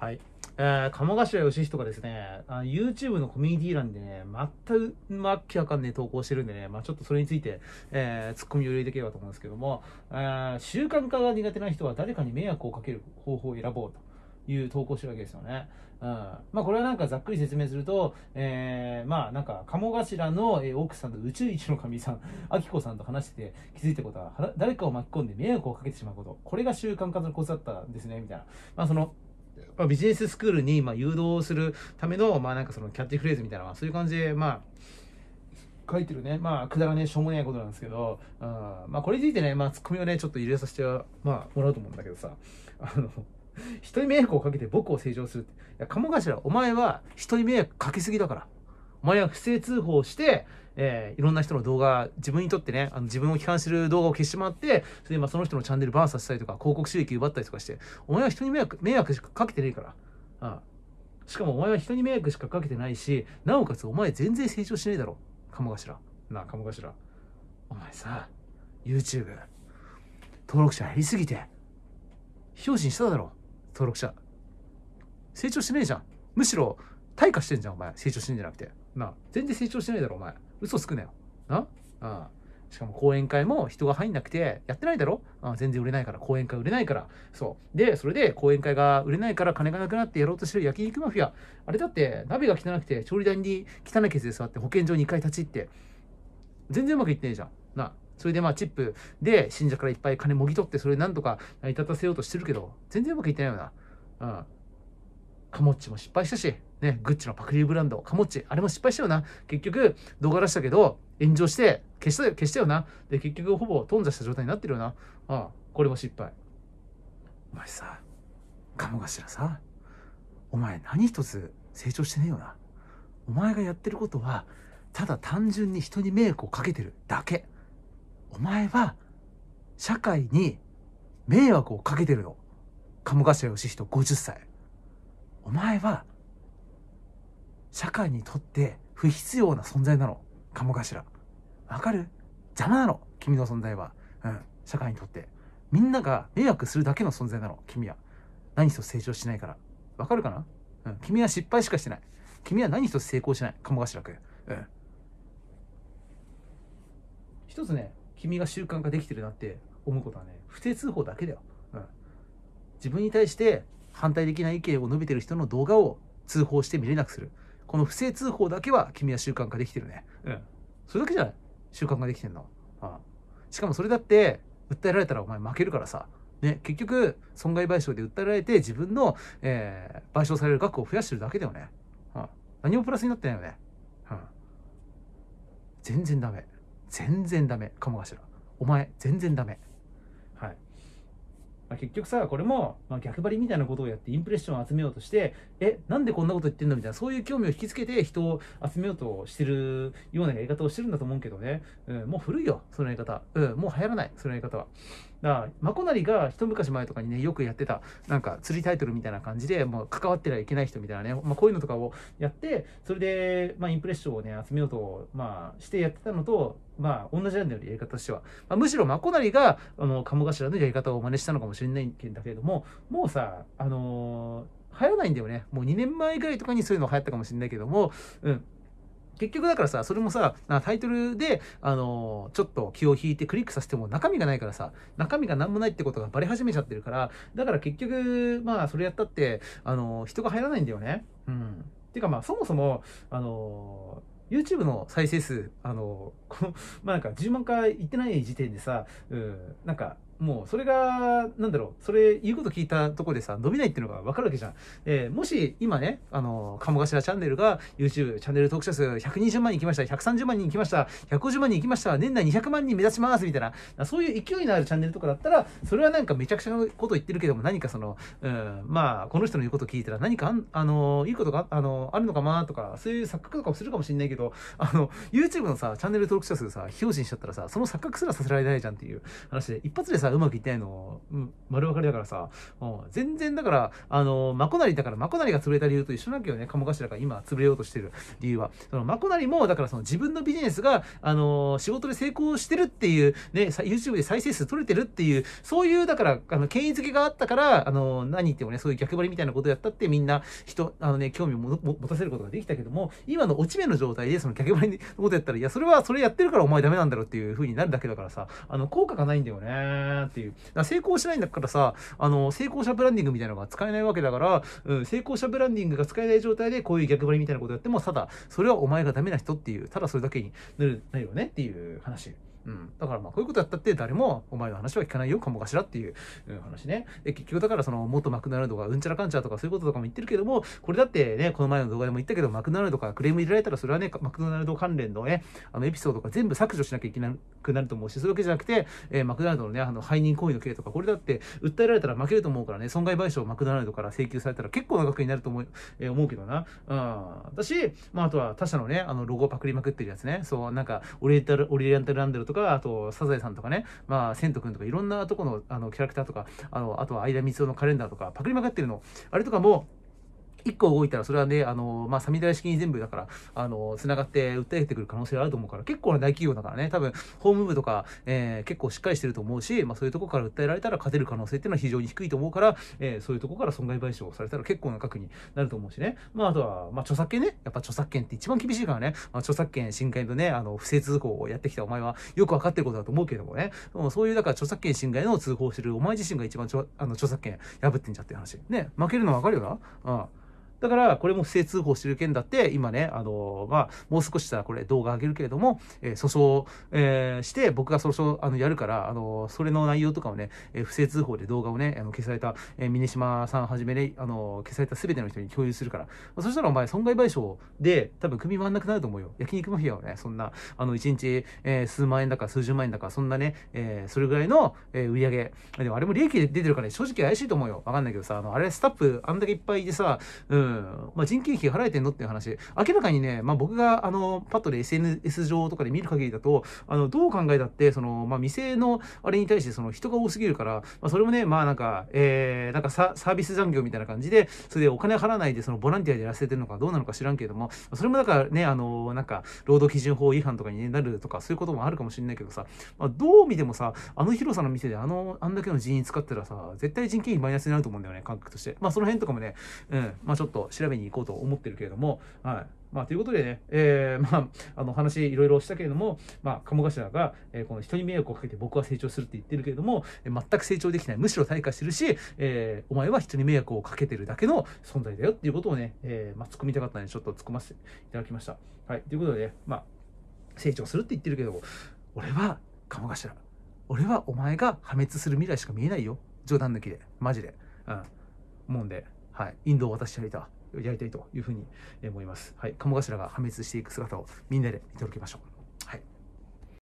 はい。えー、鴨頭義人がですねあ、YouTube のコミュニティ欄でね、全く、まあ、明らかんね、投稿してるんでね、まあ、ちょっとそれについて、えー、ツッコミを入れていければと思うんですけども、えー、習慣化が苦手な人は誰かに迷惑をかける方法を選ぼうと。いう投稿してるわけですよね。うん。まあ、これはなんかざっくり説明すると、えー、まあ、なんか、鴨頭の、え奥さんと宇宙一の神さん、アキコさんと話してて気づいたことは、誰かを巻き込んで迷惑をかけてしまうこと。これが習慣化のコツだったんですね、みたいな。まあ、その、まあ、ビジネススクールに、まあ、誘導するための、まあ、なんかそのキャッチフレーズみたいな、そういう感じで、まあ、書いてるね、まあ、くだらねえ、しょうもないことなんですけど、うん、まあ、これについてね、まあ、ツッコミをね、ちょっと入れさせて、まあ、もらうと思うんだけどさ、あの、人に迷惑をかけて僕を成長する。いや、鴨頭、お前は人に迷惑かけすぎだから。お前は不正通報して、えー、いろんな人の動画、自分にとってね、あの自分を批判する動画を消してまって、それで今その人のチャンネルバーンさせたりとか、広告収益奪ったりとかして、お前は人に迷惑迷惑しかかけてねえから。ああしかもお前は人に迷惑しかかけてないし、なおかつお前全然成長しないだろ。鴨頭。なあ、鴨頭。お前さ、YouTube、登録者減りすぎて、非表示にしただろ。登録者。成長しねえじゃん。むしろ、退化してんじゃん、お前。成長しねんじゃなくて。なあ、全然成長しないだろ、お前。嘘つくなよ。なあしかも講演会も人が入んなくて、やってないだろあ全然売れないから、講演会売れないから。そう。で、それで講演会が売れないから金がなくなってやろうとしてる焼肉マフィア。あれだって、鍋が汚くて、調理台に汚いケースで座って保健所に1回立ち入って、全然うまくいってねえじゃん。な。それでまあチップで信者からいっぱい金もぎ取って、それなんとか成り立たせようとしてるけど、全然うまくいってないよな。うん。カモッチも失敗したし、ね、グッチのパクリブランド、カモッチ、あれも失敗したよな。結局、動画出したけど、炎上して、消したよ、消したよな。で、結局、ほぼ頓挫した状態になってるよな。ああ、これも失敗。お前さ、鴨頭さ、お前何一つ成長してねえよな。お前がやってることは、ただ単純に人に迷惑をかけてるだけ。お前は、社会に迷惑をかけてるの。鴨頭義人50歳。お前は、社会にとって不必要な存在なのかもしらわかる邪魔なの君の存在はうん社会にとってみんなが迷惑するだけの存在なの君は何一つ成長しないからわかるかな、うん、君は失敗しかしてない君は何一つ成功しないかもがしらくうん一つね君が習慣化できてるなって思うことはね不正通報だけだよ、うん、自分に対して反対的な意見を述べてる人の動画を通報して見れなくするこの不正通報だけは君は習慣化できてるね。うん。それだけじゃない習慣化できてんの。うん。しかもそれだって、訴えられたらお前負けるからさ。ね、結局、損害賠償で訴えられて自分の、えー、賠償される額を増やしてるだけだよね。うん。何もプラスになってないよね。うん。全然ダメ。全然ダメ。鴨頭。お前、全然ダメ。まあ、結局さこれも、まあ、逆張りみたいなことをやってインプレッションを集めようとしてえなんでこんなこと言ってんのみたいなそういう興味を引きつけて人を集めようとしてるようなやり方をしてるんだと思うけどね、うん、もう古いよそのやり方、うん、もう流行らないそのやり方は。だからまこなりが一昔前とかにねよくやってたなんか釣りタイトルみたいな感じでもう関わってはいけない人みたいなね、まあ、こういうのとかをやってそれで、まあ、インプレッションをね集めようと、まあ、してやってたのとまあ同じなんだよやり方としては、まあ、むしろまこなりがあの鴨頭のやり方を真似したのかもしれないんだけれどももうさあのー、流行らないんだよねもう2年前ぐらいとかにそういうの流行ったかもしれないけどもうん結局だからさそれもさタイトルであのちょっと気を引いてクリックさせても中身がないからさ中身が何もないってことがバレ始めちゃってるからだから結局まあそれやったってあの人が入らないんだよね。うん、てかまあそもそもあの YouTube の再生数、あの、この、まあ、なんか10万回いってない時点でさ、うん、なんかもうそれがなんだろうそれ言うこと聞いたとこでさ伸びないっていうのが分かるわけじゃん、えー、もし今ねあの鴨頭チャンネルが YouTube チャンネル登録者数120万人行きました130万人行きました150万人行きました年内200万人目指しますみたいなそういう勢いのあるチャンネルとかだったらそれはなんかめちゃくちゃなこと言ってるけども何かその、うん、まあこの人の言うこと聞いたら何かあのいいことがあのあるのかなとかそういう錯覚とかもするかもしれないけどあの YouTube のさチャンネル登録者数さ非表示にしちゃったらさその錯覚すらさせられないじゃんっていう話で一発でささ、うまくいってないのうん、丸分かりだからさ、うん、全然だから、あの、マコナリだから、マコナリが潰れた理由と一緒なわけよね、鴨頭が今潰れようとしてる理由は。そのマコナリも、だからその自分のビジネスが、あの、仕事で成功してるっていう、ね、YouTube で再生数取れてるっていう、そういう、だから、あの、権威づけがあったから、あの、何言ってもね、そういう逆張りみたいなことやったって、みんな、人、あのね、興味を持たせることができたけども、今の落ち目の状態で、その逆張りのことやったら、いや、それはそれやってるからお前ダメなんだろうっていうふうになるだけだからさ、あの、効果がないんだよね。なっていう。成功しないんだからさ、あの、成功者ブランディングみたいなのが使えないわけだから、うん、成功者ブランディングが使えない状態でこういう逆張りみたいなことやっても、ただ、それはお前がダメな人っていう、ただそれだけになるよねっていう話。うん。だからまあこういうことやったって誰もお前の話は聞かないよ、かも頭っていう、話ね。で、結局だからその元マクドナルドがうんちゃらかんちゃらとかそういうこととかも言ってるけども、これだってね、この前の動画でも言ったけど、マクドナルドからクレーム入れられたらそれはね、マクドナルド関連のね、あのエピソードが全部削除しなきゃいけなくなると思うし、そうわけじゃなくて、えー、マクドナルドのね、あの、背任行為の刑とか、これだって訴えられたら負けると思うからね、損害賠償をマクドナルドから請求されたら結構な額になると思う,、えー、思うけどな。うん。私、まああとは他社のね、あの、ロゴパクリまくってるやつね。そう、なんか、オリエンタル、オリエンタルランドルとか、あと、サザエさんとかね、まあ、千とくんとか、いろんなとこの、あの、キャラクターとか、あの、あとは、相田光雄のカレンダーとか、パクリまくってるの、あれとかも、1個動いたらそれはね、あの、まあ、サミダイ式に全部だから、あの、繋がって訴えてくる可能性があると思うから、結構な大企業だからね、多分、法務部とか、えー、結構しっかりしてると思うし、まあ、そういうとこから訴えられたら勝てる可能性っていうのは非常に低いと思うから、えー、そういうとこから損害賠償されたら結構な額になると思うしね。まあ、あとは、まあ、著作権ね。やっぱ著作権って一番厳しいからね。まあ、著作権侵害のね、あの、不正通報をやってきたお前はよくわかってることだと思うけどもね。もそういう、だから著作権侵害の通報してるお前自身が一番あの著作権破ってんじゃって話。ね。負けるのわかるよな。うん。だから、これも不正通報してる件だって、今ね、あの、まあ、もう少ししたらこれ動画上げるけれども、えー、訴訟、えー、して、僕が訴訟、あの、やるから、あの、それの内容とかをね、えー、不正通報で動画をね、あの消された、えー、峰島さんはじめね、あの、消された全ての人に共有するから。まあ、そしたらお前、損害賠償で、多分組回んなくなると思うよ。焼肉マフィアはね、そんな、あの、1日、えー、数万円だか数十万円だか、そんなね、えー、それぐらいの、えー、売り上げ。でも、あれも利益で出てるからね、正直怪しいと思うよ。わかんないけどさ、あの、あれスタッフ、あんだけいっぱいでさ、うん、。まあ、人件費払えてんのっていう話。明らかにね、まあ、僕が、あの、パッとで SNS 上とかで見る限りだと、あの、どう考えたって、その、まあ、店の、あれに対して、その、人が多すぎるから、まあ、それもね、まあ、なんか、えー、なんかサービス残業みたいな感じで、それでお金払わないで、その、ボランティアでやらせてるのかどうなのか知らんけれども、それもだからね、あの、なんか、労働基準法違反とかになるとか、そういうこともあるかもしれないけどさ、まあ、どう見てもさ、あの広さの店で、あの、あんだけの人員使ったらさ、絶対人件費マイナスになると思うんだよね、感覚として。まあ、その辺とかもね、うん、まあ、ちょっと、と調べに行こうと思ってるけれども、はい。まあ、ということでね、えー、まあ、あの話いろいろしたけれども、まあ、鴨頭が、えー、この人に迷惑をかけて僕は成長するって言ってるけれども、全く成長できない、むしろ退化してるし、えー、お前は人に迷惑をかけてるだけの存在だよっていうことをね、えー、まあ、突っ込みたかったんで、ちょっと突っ込ませていただきました。はい。ということで、ね、まあ、成長するって言ってるけど俺は鴨頭。俺はお前が破滅する未来しか見えないよ。冗談抜きで。マジで。うん。もんで。はい、インドを私やりたい、やりたいというふうに思います。はい、鴨頭が破滅していく姿をみんなで見届けましょう。